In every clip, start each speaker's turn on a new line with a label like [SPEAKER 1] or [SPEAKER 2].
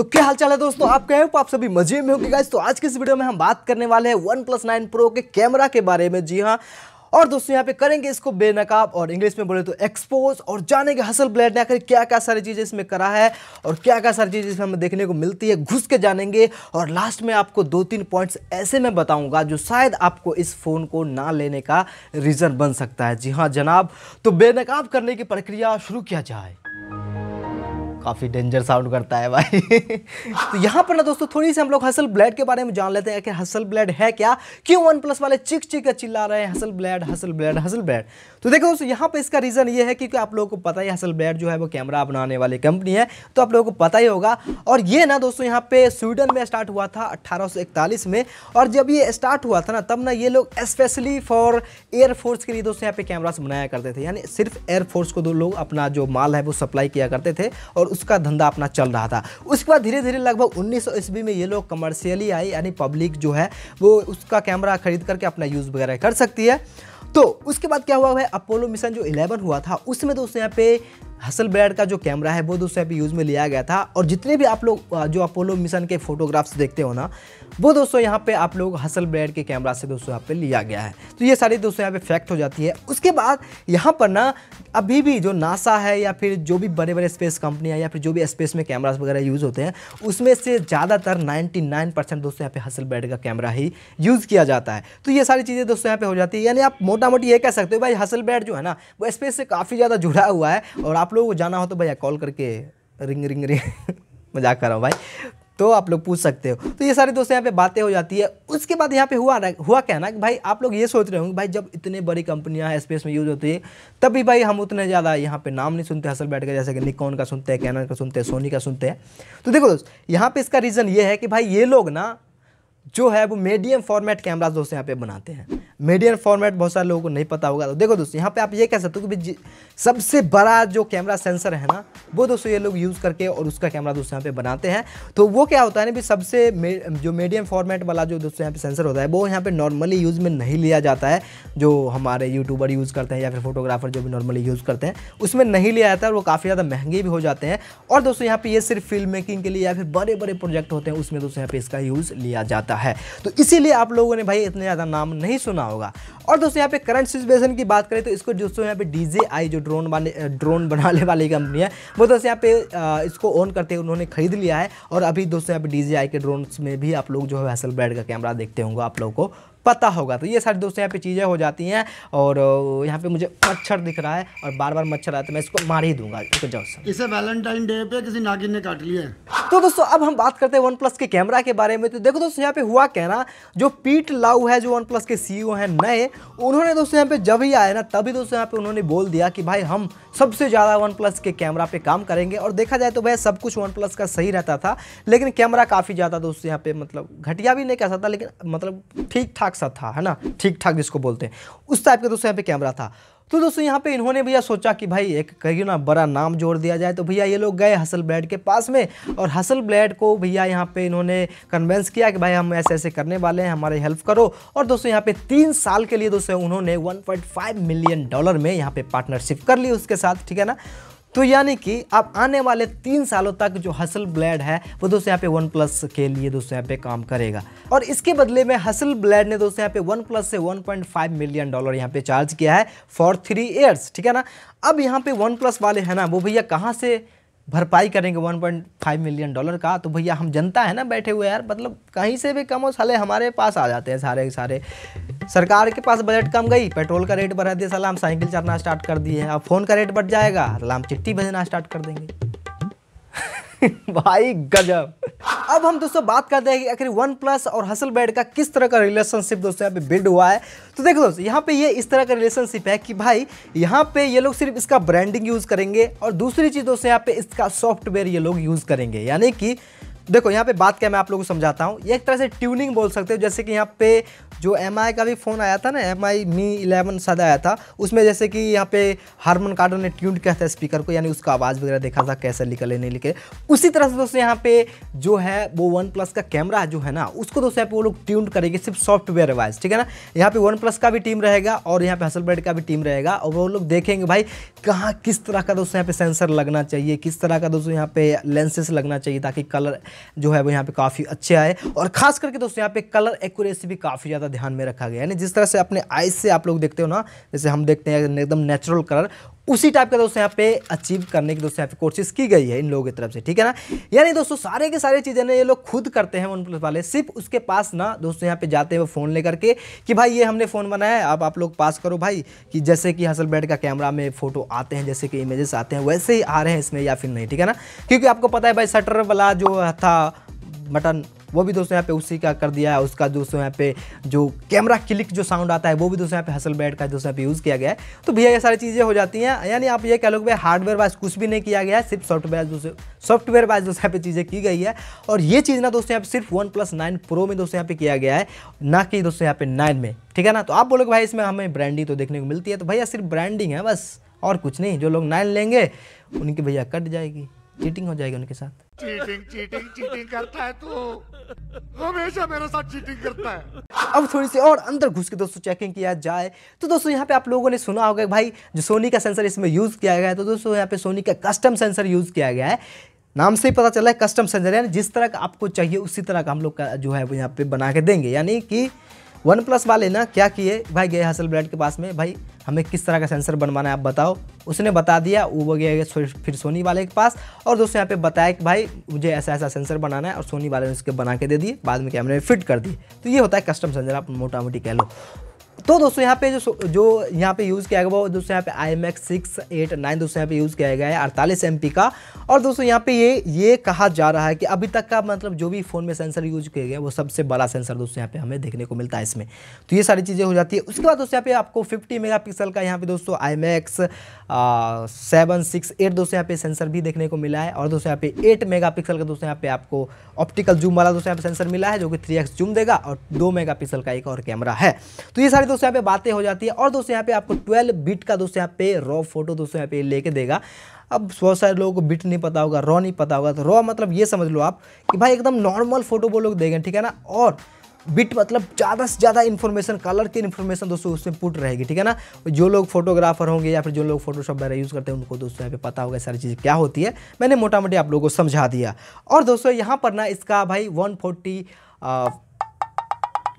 [SPEAKER 1] तो क्या हालचाल है दोस्तों आप कहें आप सभी मजे में होगी गाइस तो आज के इस वीडियो में हम बात करने वाले हैं वन प्लस नाइन प्रो के कैमरा के बारे में जी हाँ और दोस्तों यहाँ पे करेंगे इसको बेनकाब और इंग्लिश में बोले तो एक्सपोज और जानेंगे हसल ब्लैड ने आखिर क्या क्या सारी चीज़ें इसमें करा है और क्या क्या सारी चीज़ें इसमें हमें देखने को मिलती है घुस के जानेंगे और लास्ट में आपको दो तीन पॉइंट्स ऐसे में बताऊंगा जो शायद आपको इस फ़ोन को ना लेने का रीज़न बन सकता है जी हाँ जनाब तो बेनकाब करने की प्रक्रिया शुरू किया जाए काफ़ी डेंजर साउंड करता है भाई तो यहाँ पर ना दोस्तों थोड़ी सी हम लोग हसल ब्लेड के बारे में जान लेते हैं कि हसल ब्लेड है क्या क्यों वन प्लस वाले चिक चिक चिल्ला रहे हैं Hasselblad Hasselblad Hasselblad तो देखो दोस्तों यहाँ पर इसका रीज़न ये है क्योंकि आप लोगों को पता ही हसल ब्लेड जो है वो कैमरा बनाने वाली कंपनी है तो आप लोगों को पता ही होगा और ये ना दोस्तों यहाँ पे स्वीडन में स्टार्ट हुआ था अट्ठारह में और जब ये स्टार्ट हुआ था ना तब ना ये लोग स्पेशली फॉर एयरफोर्स के लिए दोस्तों यहाँ पे कैमरास बनाया करते थे यानी सिर्फ एयरफोर्स को दो लोग अपना जो माल है वो सप्लाई किया करते थे और उसका धंधा अपना चल रहा था उसके बाद धीरे धीरे लगभग उन्नीस सौ ईस्वी में ये लोग कमर्शियली आई यानी पब्लिक जो है वो उसका कैमरा खरीद करके अपना यूज़ वगैरह कर सकती है तो उसके बाद क्या हुआ है अपोलो मिशन जो 11 हुआ था उसमें दोस्तों यहाँ पे हसल का जो कैमरा है वो दोस्तों यहाँ पे यूज़ में लिया गया था और जितने भी आप लोग जो अपोलो मिशन के फोटोग्राफ्स देखते हो ना वो दोस्तों यहाँ पे आप लोग हसल के कैमरा से दोस्तों यहाँ पे लिया गया है तो ये सारी दोस्तों यहाँ पे फैक्ट हो जाती है उसके बाद यहाँ पर ना अभी भी जो नासा है या फिर जो भी बड़े बड़े स्पेस कंपनियाँ या फिर जो भी स्पेस में कैमराज वगैरह यूज़ होते हैं उसमें से ज़्यादातर नाइन परसेंट दोस्तों यहाँ पे हसल का कैमरा ही यूज़ किया जाता है तो ये सारी चीज़ें दोस्तों यहाँ पे हो जाती है यानी आप मोटा मोटी ये कह सकते हो भाई हसल जो है ना वो स्पेस से काफ़ी ज़्यादा जुड़ा हुआ है और आप आप लोगों को जाना हो तो भैया कॉल करके रिंग रिंग रिंग मजाक कर रहा हूँ भाई तो आप लोग पूछ सकते हो तो ये सारी दोस्तों यहाँ पे बातें हो जाती है उसके बाद यहाँ पे हुआ ना हुआ क्या ना कि भाई आप लोग ये सोच रहे होंगे भाई जब इतने बड़ी कंपनियाँ स्पेस में यूज होती है तब भी भाई हम उतने ज़्यादा यहाँ पे नाम नहीं सुनते हसल बैठ कर जैसे कि निकॉन का सुनते हैं कैनन का सुनते हैं सोनी का सुनते हैं तो देखो दोस्त यहाँ पर इसका रीज़न ये है कि भाई ये लोग ना जो है वो मीडियम फॉर्मेट कैमराज दोस्तों यहाँ पे बनाते हैं मीडियम फॉर्मेट बहुत सारे लोगों को नहीं पता होगा तो देखो दोस्तों यहाँ पे आप ये कह सकते हो कि सबसे बड़ा जो कैमरा सेंसर है ना वो दोस्तों ये लोग यूज़ करके और उसका कैमरा दोस्तों यहाँ पे बनाते हैं तो वो क्या होता है ना भी सबसे मे, जो मीडियम फॉर्मेट वाला जो दोस्तों यहाँ पे सेंसर होता है वो यहाँ पे नॉर्मली यूज़ में नहीं लिया जाता है जो हमारे यूट्यूबर यूज़ करते हैं या फिर फोटोग्राफर जो भी नॉर्मली यूज़ करते हैं उसमें नहीं लिया जाता है वो काफ़ी ज़्यादा महंगे भी हो जाते हैं और दोस्तों यहाँ पर ये सिर्फ फिल्म मेकिंग के लिए या फिर बड़े बड़े प्रोजेक्ट होते हैं उसमें दोस्तों यहाँ पर इसका यूज़ लिया जाता है तो इसीलिए आप लोगों ने भाई इतने ज़्यादा नाम नहीं सुना होगा और दोस्तों यहाँ पे करंट सिचुएशन की बात करें तो इसको दोस्तों यहाँ पे डी जो ड्रोन वाले ड्रोन बनाने वाली कंपनी है वो दोस्तों यहाँ पे इसको ऑन करते हुए उन्होंने खरीद लिया है और अभी दोस्तों यहाँ पे डी के ड्रोन में भी आप लोग जो है हैसल ब्रैड का कैमरा देखते होंगे आप लोग को पता होगा तो ये सारी दोस्तों यहाँ पे चीज़ें हो जाती हैं और यहाँ पे मुझे मच्छर दिख रहा है और बार बार मच्छर आता है मैं इसको मार ही दूंगा इसको जाओ इसे वैलेंटाइन डे पे किसी नागिन ने काट लिया तो दोस्तों अब हम बात करते हैं वन प्लस के कैमरा के बारे में तो देखो दोस्तों यहाँ पे हुआ कहना जो पीट लाऊ है जो वन प्लस के सी हैं नए उन्होंने दोस्तों यहाँ पे जब ही आए ना तभी दोस्तों यहाँ पे उन्होंने बोल दिया कि भाई हम सबसे ज़्यादा वन प्लस के कैमरा पे काम करेंगे और देखा जाए तो भाई सब कुछ वन प्लस का सही रहता था लेकिन कैमरा काफ़ी ज़्यादा दोस्तों यहाँ पे मतलब घटिया भी नहीं कह सकता लेकिन मतलब ठीक ठाक ठाक सा था है ना ठीक ठाक जिसको बोलते हैं उस टाइप का दोस्तों यहाँ पे कैमरा था तो दोस्तों यहाँ पे इन्होंने भैया सोचा कि भाई एक कहिए ना बड़ा नाम जोड़ दिया जाए तो भैया ये लोग गए हसल ब्लैड के पास में और हसल ब्लैड को भैया यहाँ पे इन्होंने कन्वेंस किया कि भाई हम ऐसे ऐसे करने वाले हैं हमारे हेल्प करो और दोस्तों यहाँ पे तीन साल के लिए दोस्तों उन्होंने वन मिलियन डॉलर में यहाँ पर पार्टनरशिप कर ली उसके साथ ठीक है ना तो यानी कि आप आने वाले तीन सालों तक जो हसल ब्लेड है वो दोस्तों यहाँ पे वन प्लस के लिए दोस्तों यहाँ पे काम करेगा और इसके बदले में हसल ब्लेड ने दोस्तों यहाँ पे वन प्लस से 1.5 मिलियन डॉलर यहाँ पे चार्ज किया है फॉर थ्री ईयर्स ठीक है ना अब यहाँ पे वन प्लस वाले हैं ना वो भैया कहाँ से भरपाई करेंगे 1.5 मिलियन डॉलर का तो भैया हम जनता है ना बैठे हुए यार मतलब कहीं से भी कम हो साले हमारे पास आ जाते हैं सारे के सारे सरकार के पास बजट कम गई पेट्रोल का रेट बढ़ा दिया साला हम साइकिल चलना स्टार्ट कर दिए अब फ़ोन का रेट बढ़ जाएगा साला हम चिट्ठी भेजना स्टार्ट कर देंगे भाई गजब अब हम दोस्तों बात करते हैं कि आखिर वन प्लस और हसल बैड का किस तरह का रिलेशनशिप दोस्तों यहाँ पे बिल्ड हुआ है तो देखो दोस्तों यहाँ पे ये इस तरह का रिलेशनशिप है कि भाई यहाँ पे ये लोग सिर्फ इसका ब्रांडिंग यूज़ करेंगे और दूसरी चीज़ दोस्तों यहाँ पे इसका सॉफ्टवेयर ये लोग यूज़ करेंगे यानी कि देखो यहाँ पे बात क्या मैं आप लोगों को समझाता हूँ एक तरह से ट्यूनिंग बोल सकते हो जैसे कि यहाँ पे जो एम का भी फ़ोन आया था ना एम आई मी इलेवन शायद आया था उसमें जैसे कि यहाँ पे हारमोन कार्डन ने ट्यून किया था स्पीकर को यानी उसका आवाज़ वगैरह देखा था कैसे निकले नहीं निकले उसी तरह से दोस्तों यहाँ पे जो है वो वन प्लस का कैमरा जो है ना उसको दोस्तों यहाँ पे वो लोग ट्यून करेंगे सिर्फ सॉफ्टवेयर वाइज ठीक है ना यहाँ पे वन प्लस का भी टीम रहेगा और यहाँ पे हसल का भी टीम रहेगा और वो लोग देखेंगे भाई कहाँ किस तरह का दोस्तों यहाँ पे सेंसर लगना चाहिए किस तरह का दोस्तों यहाँ पे लेंसेस लगना चाहिए ताकि कलर जो है वो यहाँ पे काफ़ी अच्छे आए और खास करके दोस्तों यहाँ पे कलर एक्यूरेसी भी काफ़ी ज़्यादा ध्यान में रखा गया यानी जिस तरह से अपने आइज से आप लोग देखते हो ना जैसे हम देखते हैं एकदम नेचुरल कलर उसी टाइप का दोस्तों यहाँ पे अचीव करने की दोस्तों यहाँ पे कोशिश की गई है इन लोगों की तरफ से ठीक है ना यानी दोस्तों सारे के सारे चीज़ें ना ये लोग खुद करते हैं वन प्लस वाले सिर्फ उसके पास ना दोस्तों यहाँ पे जाते हैं वो फ़ोन लेकर के कि भाई ये हमने फ़ोन बनाया है अब आप लोग पास करो भाई कि जैसे कि हसल बैड का कैमरा में फोटो आते हैं जैसे कि इमेजेस आते हैं वैसे ही आ रहे हैं इसमें या फिर नहीं ठीक है ना क्योंकि आपको पता है भाई शटर वाला जो था बटन वो भी दोस्तों यहाँ पे उसी का कर दिया है उसका दोस्तों यहाँ पे जो कैमरा क्लिक जो साउंड आता है वो भी दोस्तों यहाँ पे हसल बैड का दोस्तों यहाँ पे यूज़ किया गया है तो भैया ये सारी चीज़ें हो जाती हैं यानी आप ये कह लो भाई हार्डवेयर वाइज कुछ भी नहीं किया गया सिर्फ सॉफ्टवेयर दोस्तों सॉफ्टवेयर वाइज दोस्तों यहाँ पे चीज़ें की गई है और ये चीज़ ना दोस्तों यहाँ पे सिर्फ वन प्लस नाइन प्रो में दोस्तों यहाँ पे किया गया है ना कि दोस्तों यहाँ पे नाइन में ठीक है ना तो आप बोलोगे भाई इसमें हमें ब्रांडिंग तो देखने को मिलती है तो भैया सिर्फ ब्रांडिंग है बस और कुछ नहीं जो लोग नाइन लेंगे उनकी भैया कट जाएगी चीटिंग हो जाएगी उनके साथ चीटिंग चीटिंग चीटिंग करता है तू हमेशा मेरे साथ चीटिंग करता है अब थोड़ी सी और अंदर घुस के दोस्तों चेकिंग किया जाए तो दोस्तों यहाँ पे आप लोगों ने सुना होगा भाई जो सोनी का सेंसर इसमें यूज़ किया गया है तो दोस्तों यहाँ पे सोनी का कस्टम सेंसर यूज़ किया गया है नाम से ही पता चला है कस्टम सेंसर यानी जिस तरह का आपको चाहिए उसी तरह का हम लोग का जो है वो यहाँ पे बना के देंगे यानी कि वन प्लस वाले ना क्या किए भाई गए हसल ब्रांड के पास में भाई हमें किस तरह का सेंसर बनवाना है आप बताओ उसने बता दिया वो गया फिर सोनी वाले के पास और दोस्तों यहाँ पे बताया कि भाई मुझे ऐसा ऐसा सेंसर बनाना है और सोनी वाले ने उसके बना के दे दिए बाद में कैमरे में फिट कर दिए तो ये होता है कस्टम सेंसर आप मोटा मोटी कह लो तो दोस्तों यहाँ पे जो जो यहाँ पे यूज़ किया गया वो दोस्तों यहाँ पे I M X six eight nine दोस्तों यहाँ पे यूज़ किया गया है अड़तालीस एम का और दोस्तों यहाँ पे ये ये कहा जा रहा है कि अभी तक का मतलब जो भी फ़ोन में सेंसर यूज किया गया वो सबसे बड़ा सेंसर दोस्तों यहाँ पे हमें देखने को मिलता है इसमें तो ये सारी चीज़ें हो जाती है उसके बाद दोस्तों यहाँ पे आपको फिफ्टी मेगा का यहाँ पे दोस्तों I M X seven six eight दोस्तों यहाँ पे सेंसर भी देखने को मिला है और दोस्तों यहाँ पे एट मेगा का दोस्तों यहाँ पे आपको ऑप्टिकल जूम वाला दोस्तों यहाँ पे सेंसर मिला है जो कि थ्री जूम देगा और दो मेगा का एक और कैमरा है तो ये सारी दोस्तों यहाँ पे बातें हो जाती है और दोस्तों यहाँ पे आपको ट्वेल्व बिट का दोस्तों यहाँ पे रॉ फोटो दोस्तों यहाँ पे लेके देगा अब बहुत सारे लोगों को बिट नहीं पता होगा रॉ नहीं पता होगा तो रॉ मतलब ये समझ लो आप कि भाई एकदम नॉर्मल फोटो वो लोग देंगे ठीक है ना और बिट मतलब ज़्यादा से ज़्यादा इन्फॉर्मेशन कलर की इन्फॉर्मेशन दोस्तों उसमें पुट रहेगी ठीक है ना जो लोग फोटोग्राफर होंगे या फिर जो लोग फोटोशॉप वगैरह यूज़ करते हैं उनको दोस्तों यहाँ पे पता होगा सारी चीज़ें क्या होती है मैंने मोटा मोटी आप लोगों को समझा दिया और दोस्तों यहाँ पर ना इसका भाई वन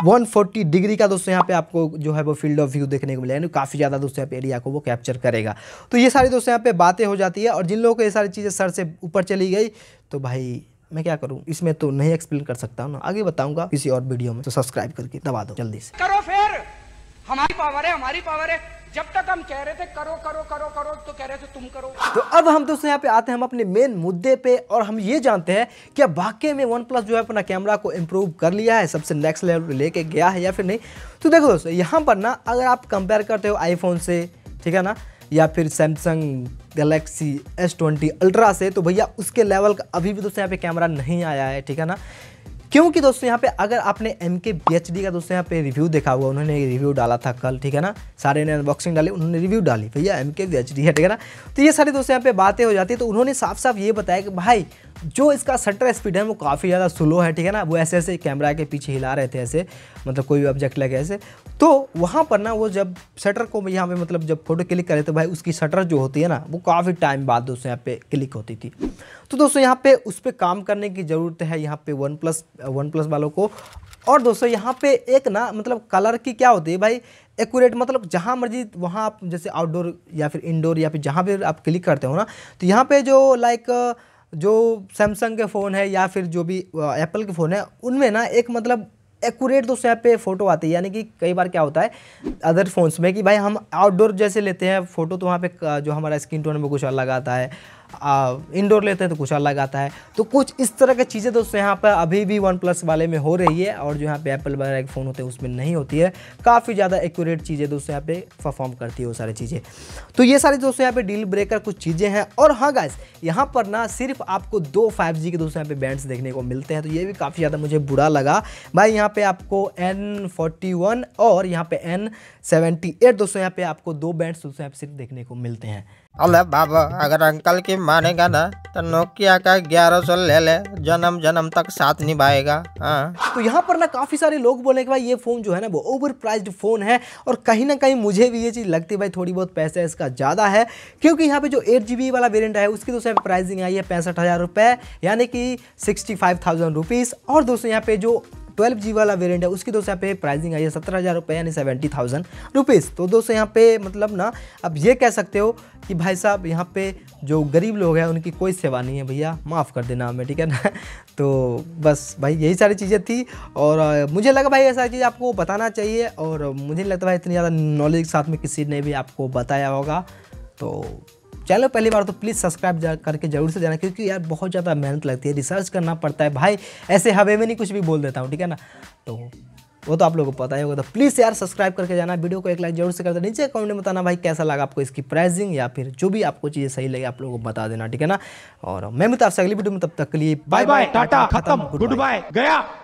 [SPEAKER 1] 140 डिग्री का दोस्तों यहाँ पे आपको जो है वो फील्ड ऑफ व्यू देखने को मिलेगा काफ़ी ज़्यादा दोस्तों यहाँ पे एरिया को वो कैप्चर करेगा तो ये सारी दोस्तों यहाँ पे बातें हो जाती है और जिन लोगों को ये सारी चीज़ें सर से ऊपर चली गई तो भाई मैं क्या करूँ इसमें तो नहीं एक्सप्लेन कर सकता हूँ ना आगे बताऊँगा किसी और वीडियो में तो सब्सक्राइब करके दबा दो जल्दी से करो फिर हमारी पावर है हमारी पावर है जब तक हम कह रहे थे करो करो करो करो तो कह रहे थे तुम करो तो अब हम दोस्तों यहाँ पे आते हैं हम अपने मेन मुद्दे पे और हम ये जानते हैं अब वाकई में वन प्लस जो है अपना कैमरा को इम्प्रूव कर लिया है सबसे नेक्स्ट लेवल लेके गया है या फिर नहीं तो देखो दोस्तों यहाँ पर ना अगर आप कंपेयर करते हो आईफोन से ठीक है ना या फिर Samsung Galaxy S twenty ultra से तो भैया उसके लेवल का अभी भी दोस्तों यहाँ पे कैमरा नहीं आया है ठीक है ना क्योंकि दोस्तों यहाँ पे अगर आपने एम के एच डी का दोस्तों यहाँ पे रिव्यू देखा हुआ उन्होंने रिव्यू डाला था कल ठीक है ना सारे ने अनबॉक्सिंग डाली उन्होंने रिव्यू डाली भैया एम के एच डी है ठीक है ना तो ये सारी दोस्तों यहाँ पे बातें हो जाती है तो उन्होंने साफ साफ ये बताया कि भाई जो इसका शटर स्पीड है वो काफ़ी ज़्यादा स्लो है ठीक है ना वो ऐसे ऐसे कैमरा के पीछे हिला रहे थे ऐसे मतलब कोई भी ऑब्जेक्ट लगे ऐसे तो वहाँ पर ना वो जब शटर को यहाँ पे मतलब जब फोटो क्लिक करे तो भाई उसकी शटर जो होती है ना वो काफ़ी टाइम बाद दोस्तों यहाँ पे क्लिक होती थी तो दोस्तों यहाँ पे उस पर काम करने की ज़रूरत है यहाँ पे वन प्लस वन प्लस वालों को और दोस्तों यहाँ पे एक ना मतलब कलर की क्या होती है भाई एक्यूरेट मतलब जहाँ मर्जी वहाँ आप जैसे आउटडोर या फिर इंडोर या फिर जहाँ भी आप क्लिक करते हो ना तो यहाँ पे जो लाइक जो सैमसंग के फ़ोन है या फिर जो भी एप्पल के फ़ोन है उनमें ना एक मतलब एक्यूरेट तो यहाँ पे फ़ोटो आती है यानी कि कई बार क्या होता है अदर फ़ोन्स में कि भाई हम आउटडोर जैसे लेते हैं फ़ोटो तो वहाँ पे जो हमारा स्किन टोन में कुछ अलग आता है इंडोर लेते हैं तो कुछ अलग आता है तो कुछ इस तरह की चीज़ें दोस्तों यहाँ पर अभी भी वन प्लस वाले में हो रही है और जो यहाँ पे एप्पल वगैरह के फ़ोन होते हैं उसमें नहीं होती है काफ़ी ज़्यादा एक्यूरेट चीज़ें दोस्तों यहाँ पे परफॉर्म करती है वो सारी चीज़ें तो ये सारी दोस्तों यहाँ पे डील ब्रेकर कुछ चीज़ें हैं और हाँ गाइस यहाँ पर ना सिर्फ आपको दो फाइव के दोस्तों यहाँ पे बैंड्स देखने को मिलते हैं तो ये भी काफ़ी ज़्यादा मुझे बुरा लगा भाई यहाँ पर आपको एन और यहाँ पर एन दोस्तों यहाँ पे आपको दो बैंड्स दोस्तों यहाँ पे सिर्फ देखने को मिलते हैं अल बाबा अगर अंकल की मानेगा ना तो नोकिया का ग्यारह सौ ले ले जन्म जन्म तक साथ निभाएगा हाँ तो यहाँ पर ना काफ़ी सारे लोग बोले कि भाई ये फ़ोन जो है ना वो ओवर प्राइज्ड फ़ोन है और कहीं ना कहीं मुझे भी ये चीज़ लगती है भाई थोड़ी बहुत पैसे इसका ज़्यादा है क्योंकि यहाँ पे जो एट जी वाला वेरियंट है उसकी दोस्तों प्राइसिंग आई है पैंसठ हज़ार रुपये यानी कि सिक्सटी फाइव थाउजेंड रुपीज़ और दोस्तों यहाँ पे जो ट्वेल्व जी वाला वेरियंट है उसकी दोस्तों यहाँ पे प्राइसिंग आई है सत्रह हज़ार रुपये यानी सेवेंटी थाउजेंड रुपीज़ तो दोस्तों यहाँ पे मतलब ना अब ये कह सकते हो कि भाई साहब यहाँ पे जो गरीब लोग हैं उनकी कोई सेवा नहीं है भैया माफ़ कर देना हमें ठीक है ना तो बस भाई यही सारी चीज़ें थी और मुझे लगा भाई ऐसा चीज़ आपको बताना चाहिए और मुझे नहीं लगता भाई इतनी ज़्यादा नॉलेज साथ में किसी ने भी आपको बताया होगा तो चैनल पहली बार तो प्लीज़ सब्सक्राइब करके जरूर से जाना क्योंकि यार बहुत ज़्यादा मेहनत लगती है रिसर्च करना पड़ता है भाई ऐसे हवे में नहीं कुछ भी बोल देता हूँ ठीक है ना तो वो तो आप लोगों को पता ही होगा तो प्लीज़ यार सब्सक्राइब करके जाना वीडियो को एक लाइक जरूर से कर देना नीचे कमेंट में बताना भाई कैसा लगा आपको इसकी प्राइसिंग या फिर जो भी आपको चीज़ें सही लगी आप लोगों को बता देना ठीक है ना और मैं भी तो आपसे अगली वीडियो में तब तक के लिए बाय बाय टाटा खत्म गुड बाय गया